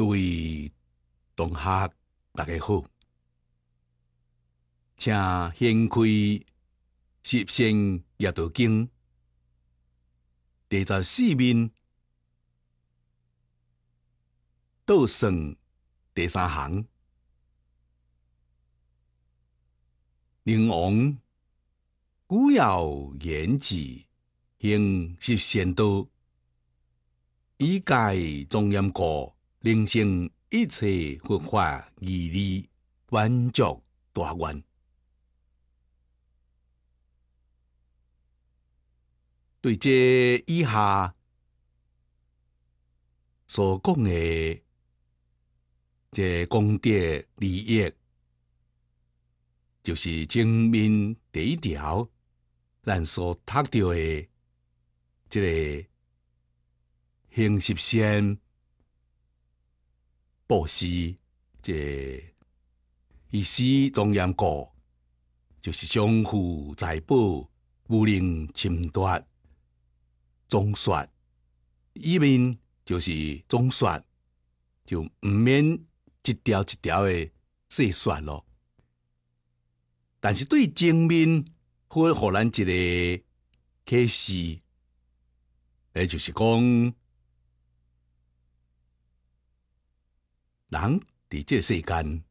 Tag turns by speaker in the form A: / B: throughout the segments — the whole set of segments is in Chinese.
A: 各位同学，大家好，请掀开《十善业道经》第十四面倒诵第三行，宁王古有言字行十善道，以戒庄严故。人生一切佛法义理万足大愿。对这以下所讲的这功德利益，就是证面第一条咱所读到的这个行十善。布施，这意思中央国就是相互财保，不能侵夺中说，一面就是中说，就毋免一条一条的细说咯。但是对正面会互咱一个启示，也就是讲。人伫这世间，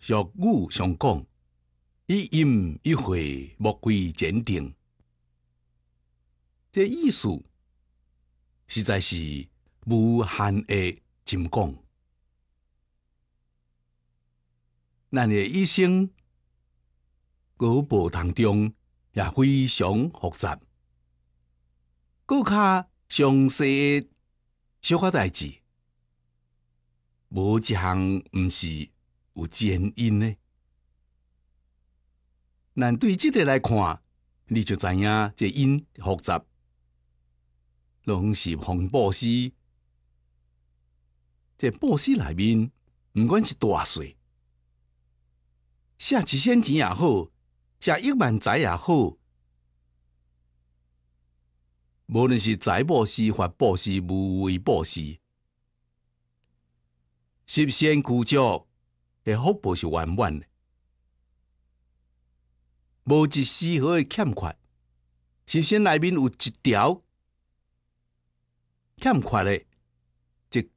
A: 俗语常讲，一阴一晦，莫归前定。这意思实在是无限的深广。咱诶一生，果步当中也非常复杂。佮卡。详细小可代志，无一项毋是有前因呢。咱对即个来看，你就知影这因复杂，拢是红布施。这布施内面，毋管是大水，写一千钱也好，写一万载也好。无论是财布施、法布施、无为布施，十善具足，诶，福报是圆满的，无一丝毫的欠款。十善内面有一条欠款嘞，这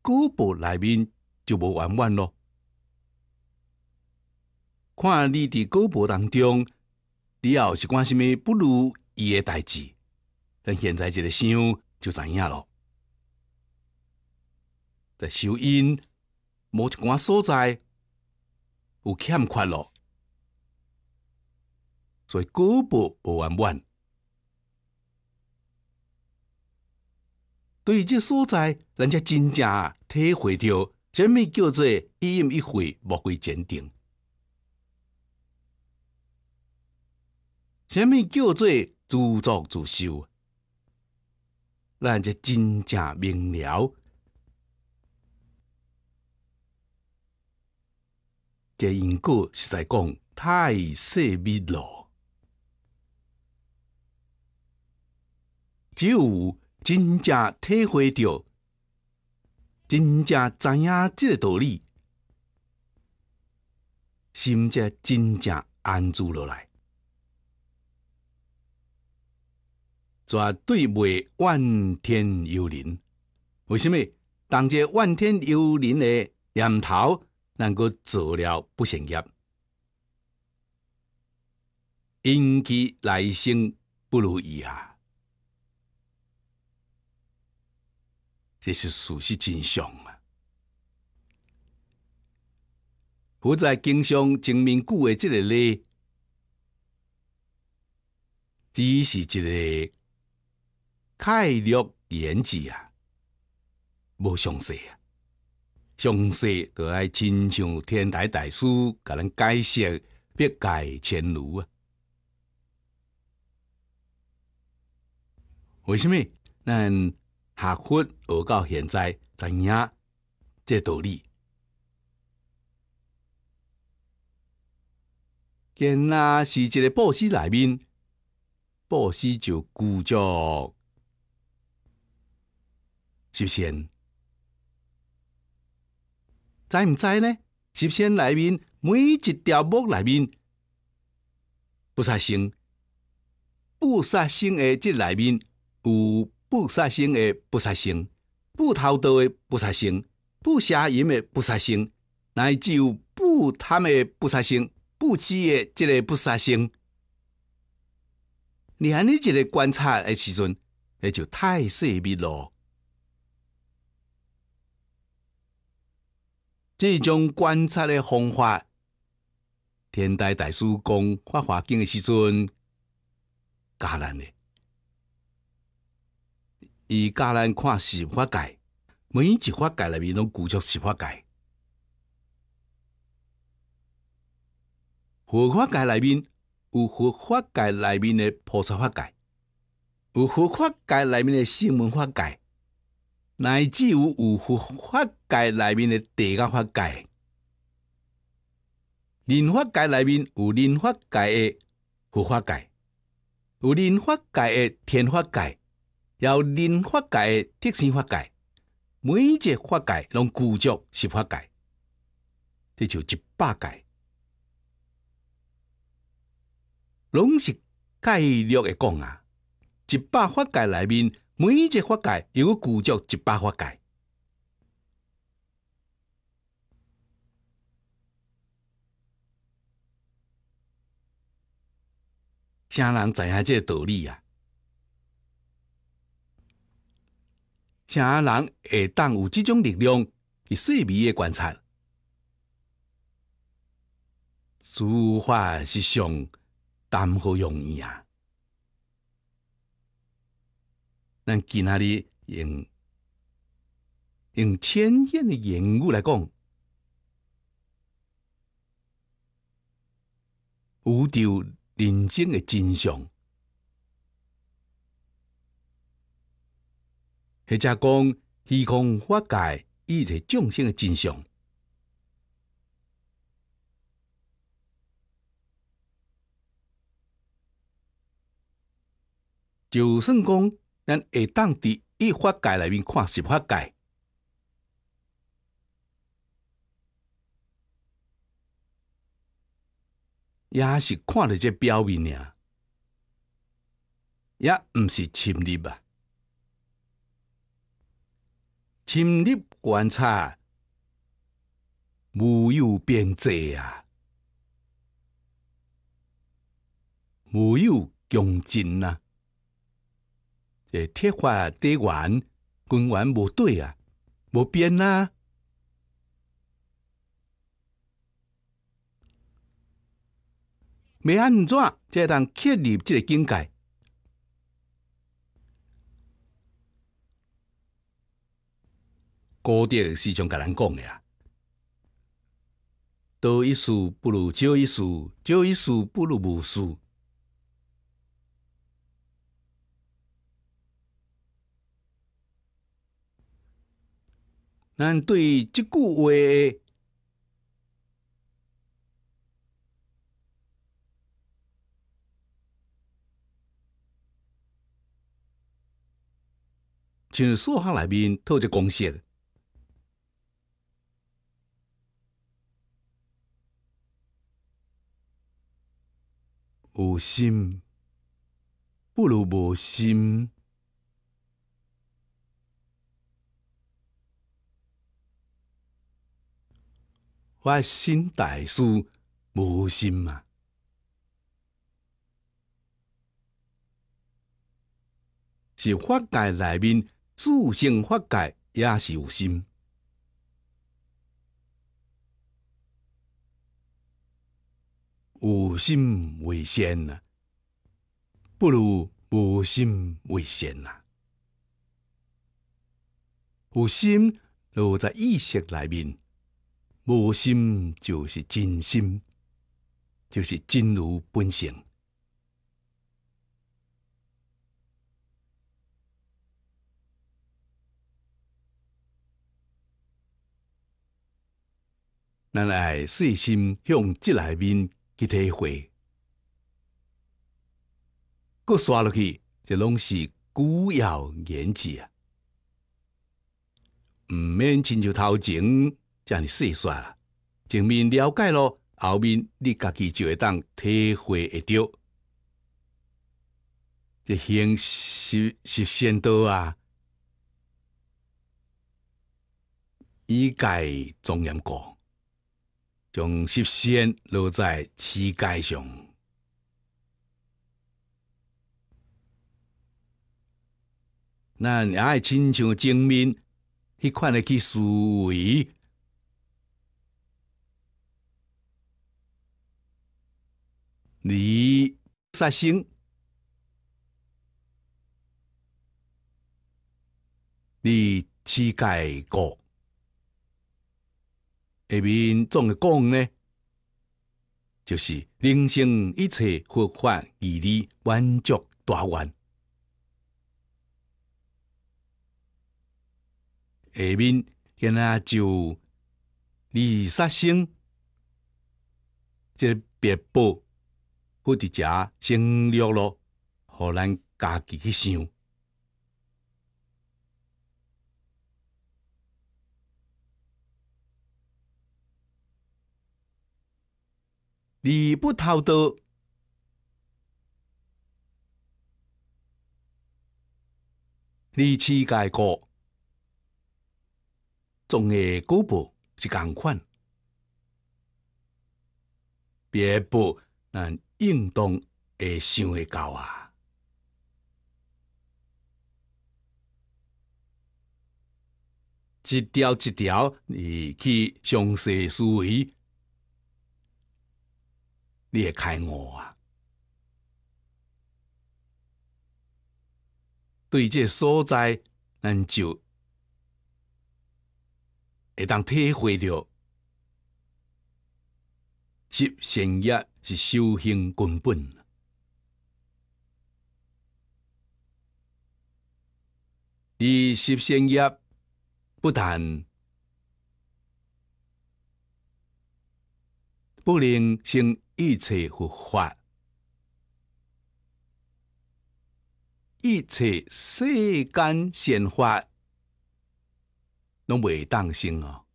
A: 果报内面就无圆满咯。看你伫果报当中，你要是管什么不如意诶代志。咱现在一个想就知影咯。在收音某一寡所在有欠缺咯，所以果报不圆满。对这所在，咱才真正体会到什么叫做一因一果，莫归坚定；什么叫做自作自受。咱才真正明了，这因果实在讲太细密了。只有真正体会到，真正知影即个道理，心才真正安住落来。绝对未怨天尤人，为什么？当一个怨天尤人的念头能够做了不善业，因其来生不如意啊！这是事实真相啊！佛在经上证明句诶，这个呢，只是一个。概略言之啊，无详细啊，详细就爱亲像天台大师甲咱解释，别解前路啊。为什么咱学佛学到现在，知影这道理？今仔是一个布施来面，布施就故作十善知毋知呢？十善内面每一条木内面，不杀生，不杀生的这内面有不杀生的不杀生，不偷盗的不杀生，不杀淫的不杀生，乃至有不贪的不杀生，不痴的这个不杀生。你按你这个观察的时阵，那就太细密了。这种观察的方法，天台大师讲发华经的时阵，教咱的，伊教咱看十法界，每一法界内面拢固着十法界。佛法界内面有佛法界内面的菩萨法界，有佛法界内面的声闻法界。乃至于五法界内面的地个法界，莲法界内面有莲法界的佛法界，有莲法界的天法界，有莲法界的铁性法界，每一法界拢具足十法界，这就一百界。拢是概略的讲啊，一百法界内面。每一个法界又叫聚焦一百法界。啥人知影即个道理啊？啥人会当有即种力量去细微诶观察？煮法是上谈何容易啊！咱今下哩，用用浅显的言语来讲，宇宙人生的真相，或者讲虚空法界一切众生的真相，就算讲咱会当伫一法界内面看十法界，也是看着这表面，也毋是亲历吧？亲历观察，无有边际啊，无有穷尽啊。诶，铁画底缘根源无对啊，无边啊。要安怎才通切入即个境界？高第是将甲咱讲诶啊，多一事不如少一事，少一事不如无事。咱对即句话，像数学内面套一个公式，有心不如无心。我心大师无心啊，是法界内面自性法界也是有心。有心为先啊，不如无心为先啊。有心落在意识内面。无心就是真心，就是真如本性。咱爱细心向即里面去体会，搁刷落去就拢是古要演技啊，毋免亲像头前。这样你细说，前面了解了，后面你自己就会当体会得到。这行是是先多啊，以戒庄严故，将实相落在器界上。咱也亲像正面迄款诶去思维。你杀生，你起盖过，下面怎么讲呢？就是人生一切佛法以你完救大完。下面现在就你杀生，这别报。不只吃，省略咯，互咱家己去想。你不讨得，你去解决，总诶干部是干款，别不，应当会想会到啊！一条一条，你去详细思维，你会开悟啊！对这所在，咱就会当体会到是善业。是修行根本。你修仙业，不但不能成一切佛法，一切世间善法，拢未当生哦。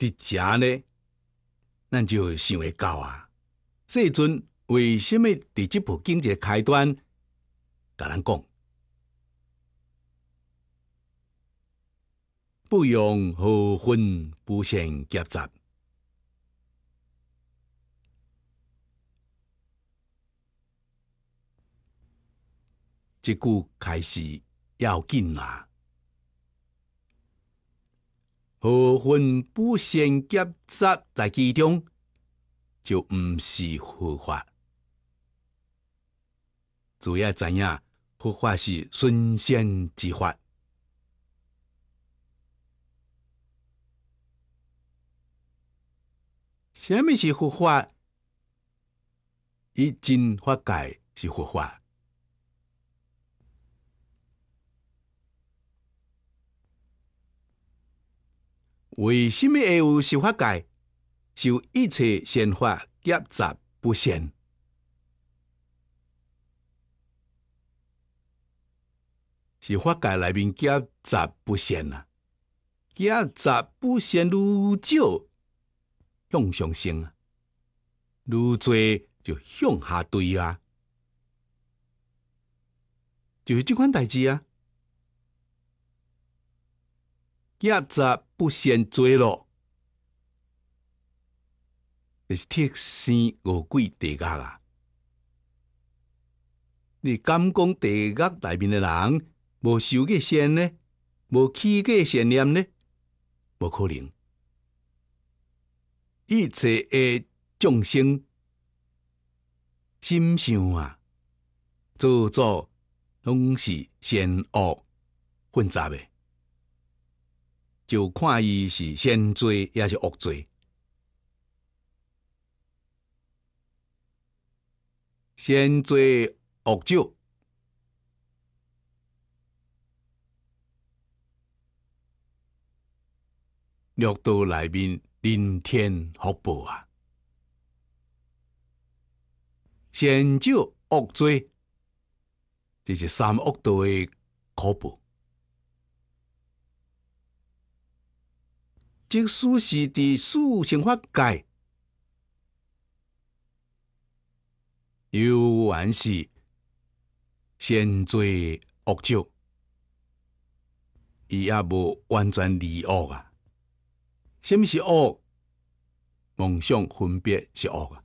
A: 伫遮呢？咱就想会到啊！这阵为什么伫即部经济开端，甲咱讲，不用合分，不生夹杂，即久开始要紧啦。何分不善结集在其中，就毋是佛法。主要知影佛法是顺现之法。什么是佛法？一真法界是佛法。为什么会有修法界？修一切善法，夹杂不善。修法界里面夹杂不善啊，夹杂不善愈少，向上升啊，愈坠就向下堆啊，就是即款代志啊，夹杂。不善作咯，你是天生恶鬼地狱啊！你敢讲地狱内面的人无受过善呢，无起过善念呢？无可能！一切的众生心想啊，做作拢是善恶混杂的。就看伊是善罪，也是恶罪；善罪恶少，六道内面人天福报啊！善少恶罪，这是三恶道的恐怖。即使是伫世俗化界，犹原是现罪恶旧，伊也无完全离恶啊。什么是恶？梦想分别是恶啊！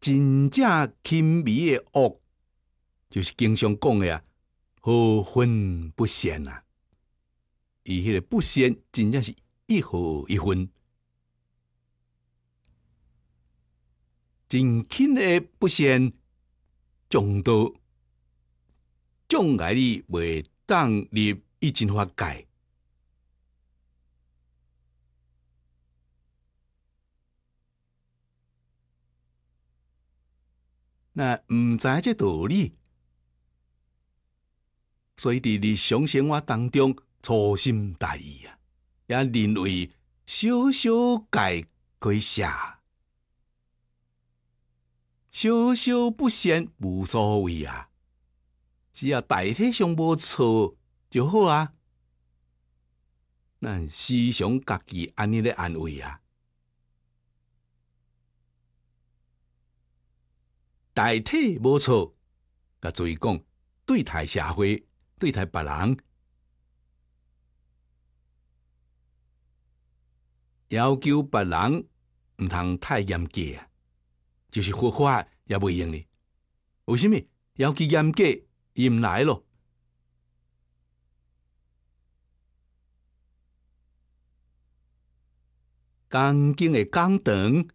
A: 真正轻微的恶，就是经常讲的啊，好分不善啊。伊迄个不善真正是一毫一分，真轻的不善，众多障来你袂当入一真法界，那毋知即道理，所以伫日常生活当中。粗心大意啊，也认为小小改可以写，小小不善无所谓啊，只要大体上无错就好啊。咱思想家己安尼咧安慰啊，大体无错，甲注意讲，对待社会，对待别人。要求别人毋通太严格啊，就是活泼也未用呢。为什么要求严格？伊毋来咯。刚经的刚等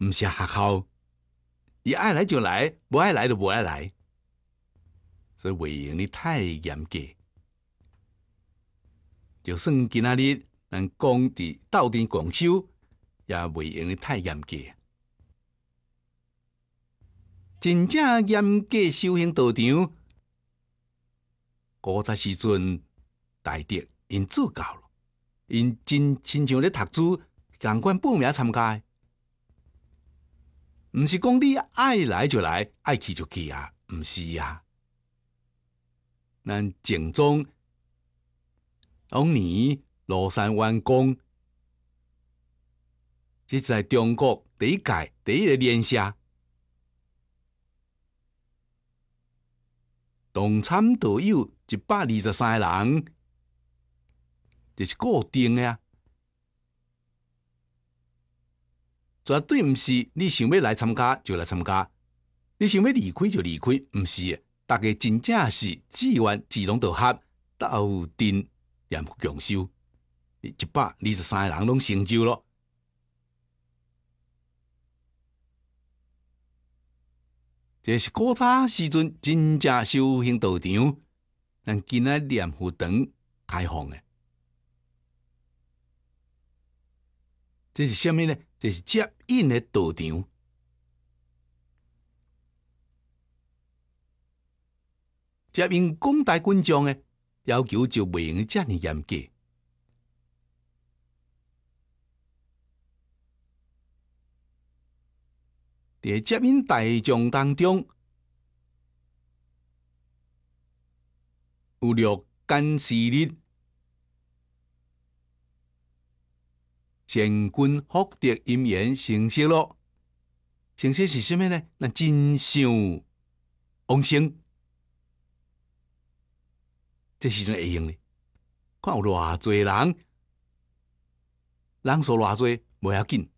A: 毋是学校，伊爱来就来，无爱来就无爱来。所以未用你太严格，就算今仔日。咱讲伫斗阵广州也袂用得太严格。真正严格修行道场，古早时阵大德因做教了，因真亲像咧，读书，共款报名参加。毋是讲你爱来就来，爱去就去啊，毋是啊。咱正宗，往年。庐山湾工，是在中国第一届第一个联下，同参道友一百二十三人，这是固定的啊。绝对不是你想要来参加就来参加，你想要离开就离开，不是大家真正是自愿自动道合，斗阵严共修。一百二十三个人拢成就了，这是古早时阵真正修行道场，但今仔念佛堂开放的。这是虾米呢？这是接引的道场。接引广大观众的要求就未用遮尼严格。也接引大众当中，有六干势力，成根福德因缘成熟咯。成熟是啥物呢？那真相往生，这时阵会用呢？看有偌济人，人数偌济，无要紧。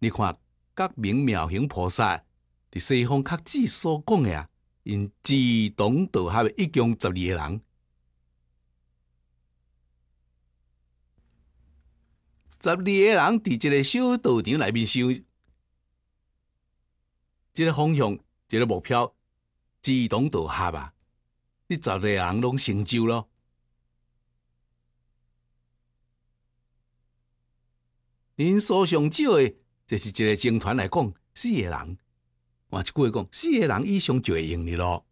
A: 你看。各名妙行菩萨伫西方极寺所讲诶，因自动道合诶，一共十二个人。十二个人伫一个小道场内面修，一个方向，一个目标，自动道合吧。你十二个人拢成就咯。人所上少诶。就是一个军团来讲，四个人，换一句话讲，四个人以上就会用你咯。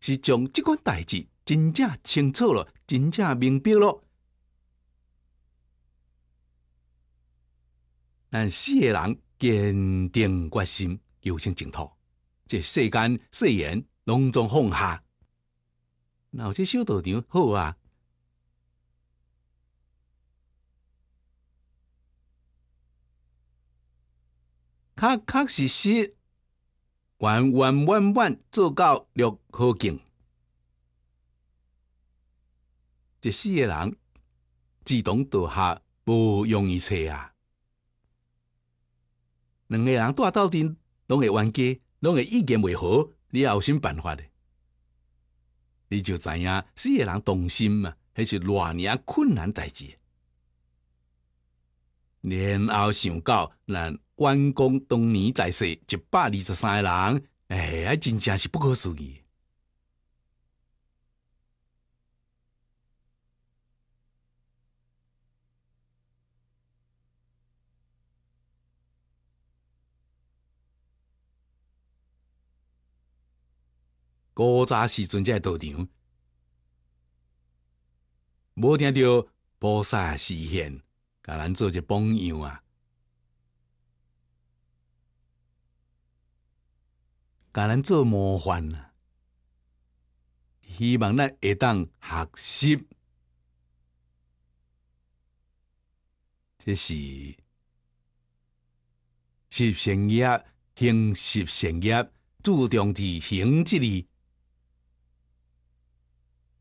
A: 是将即款代志真正清楚了，真正明白了，但四个人坚定决心，有成净土。这世间誓言，拢总放下，那这小道场好啊。确确实实，完完满满做到六好敬。这四个人自动道下不容易找啊！两个人住斗阵，拢会冤家，拢会意见袂合，你有什办法咧？你就知影四个人同心嘛，迄是偌尔困难代志。然后想到，咱关公当年在世，一百二十三个人，哎，真正是不可思议。古早时阵在道场，无听到菩萨示现。甲咱做一榜样啊！甲咱做模范啊！希望咱会当学习，这是习善业，行习善业，注重伫行字里，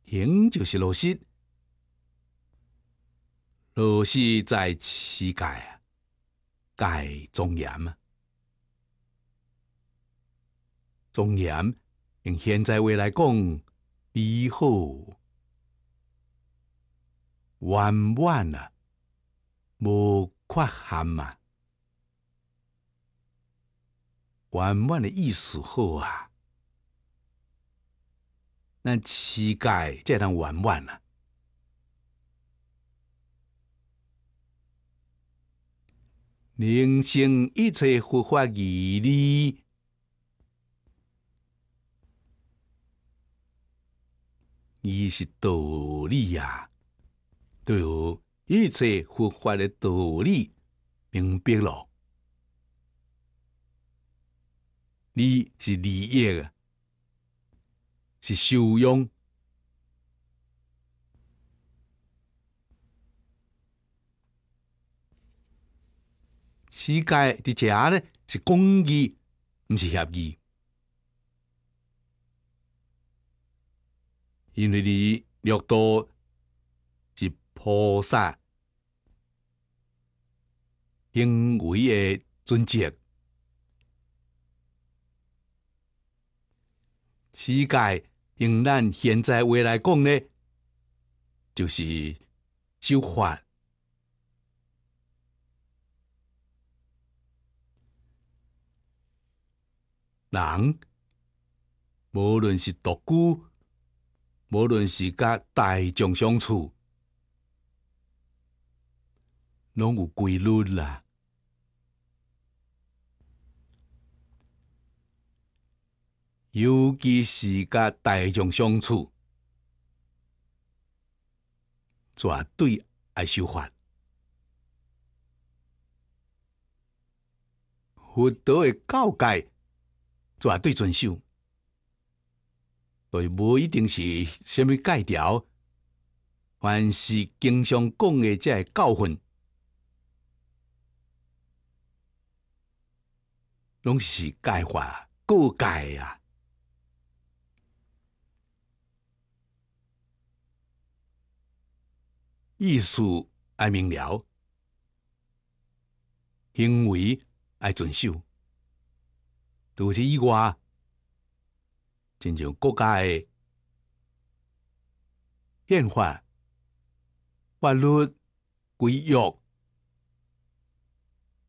A: 行就是落实。老师在乞丐啊，盖庄严啊，庄严用现在话来讲，美好圆满啊，无缺憾啊。圆满的意思好啊，咱乞丐才能圆满啊。人生一切佛法义理，伊是道理呀，对，哦，一切佛法的道理，明白了。二是利益，是修养。世界伫遮咧是公义，毋是狭义，因为你六道是菩萨行为诶准则，世界用咱现在话来讲呢，就是修法。人，无论是独孤，无论是甲大众相处，拢有规律啦。尤其是甲大众相处，绝对爱修法，佛陀会教阶。绝对遵守，对无一定是虾米戒条，凡是经常讲的这教训，拢是戒话，各戒啊。意思爱明了，行为爱遵守。除此以外，亲像国家的宪法、法律、规矩，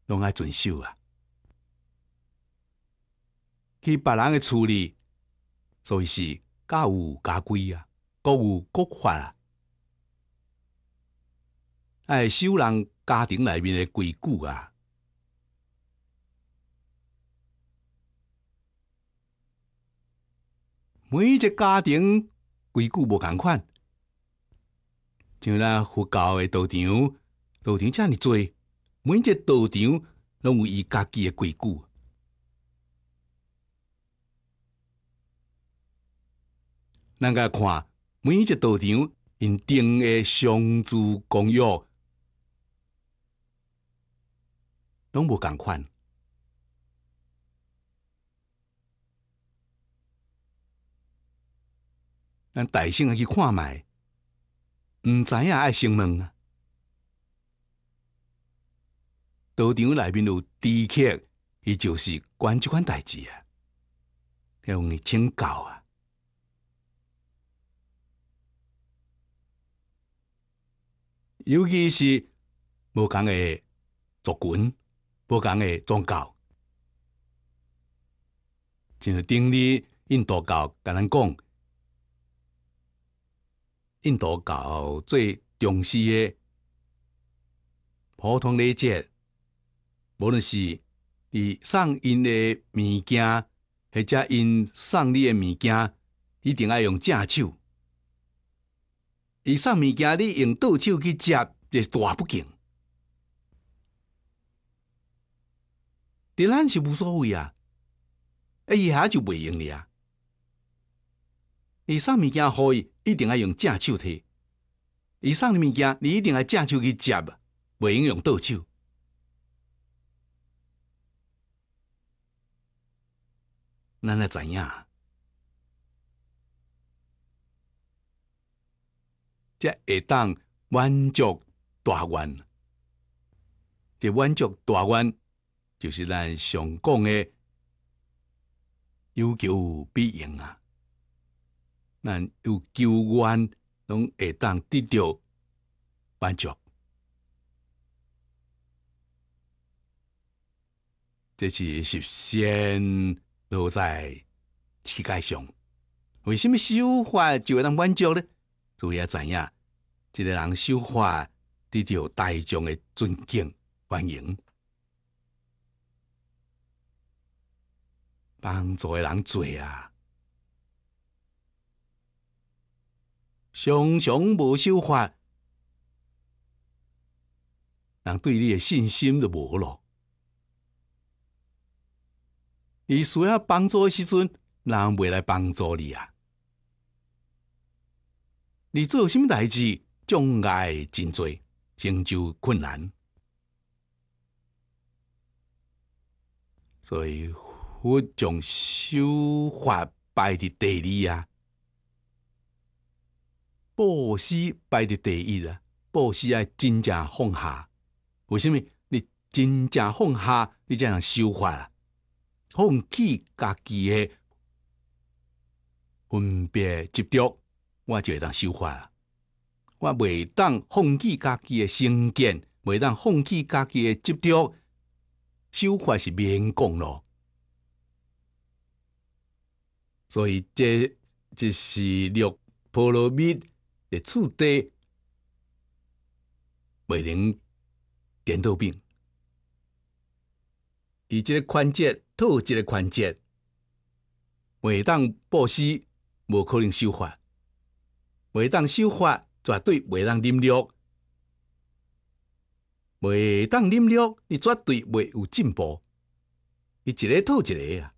A: 拢爱遵守啊。去别人诶厝里，所以是各有家规啊，各有国法啊。爱守人家庭内面诶规矩啊。每一个家庭规矩无同款，像咱佛教的道场，道场遮尔多，每一个道场拢有伊家己的规矩。咱甲看每一个道场因定的相助公药，拢无同款。咱大声去看卖，毋知影爱询问啊。道场内面有知客，伊就是管即款代志啊，向你请教啊。尤其是无共诶作群，无共诶宗教，就是日你印度教甲咱讲。印度教最重视的普通礼节，无论是你送因的物件，或者因送你的物件，一定要用正手。伊送物件你用倒手去接，这是大不敬。伫咱是无所谓啊，一下就袂用了啊。以送物件可以。一定爱用正手摕，伊送你物件，你一定爱正手去接，袂用用倒手。咱来知影，才会当满足大愿。这满足大愿，就是咱常讲的有求必应啊。咱有救援，拢会当得到满足。这是实现落在世界上，为什么修法就会当挽救呢？主要怎样？一个人修法得到大众的尊敬、欢迎、帮助的人多啊！常常无修法，人对你的信心就无咯。你需要帮助的时阵，人未来帮助你啊！你做什么代志，障碍真多，成就困难。所以，我将修法摆伫第二啊！布施排在第一啊！布施爱真正放下，为什么？你真正放下，你才能修法啊！放弃家己的分别执着，我就会当修法啊！我袂当放弃家己的成见，袂当放弃家己的执着，修法是免讲咯。所以这就是六波罗蜜。伫厝底未能连到病，伊这个环节套即个环节，袂当暴息，无可能修法；袂当修法，绝对袂当啉略；袂当啉略，你绝对袂有进步。伊一个套一个啊！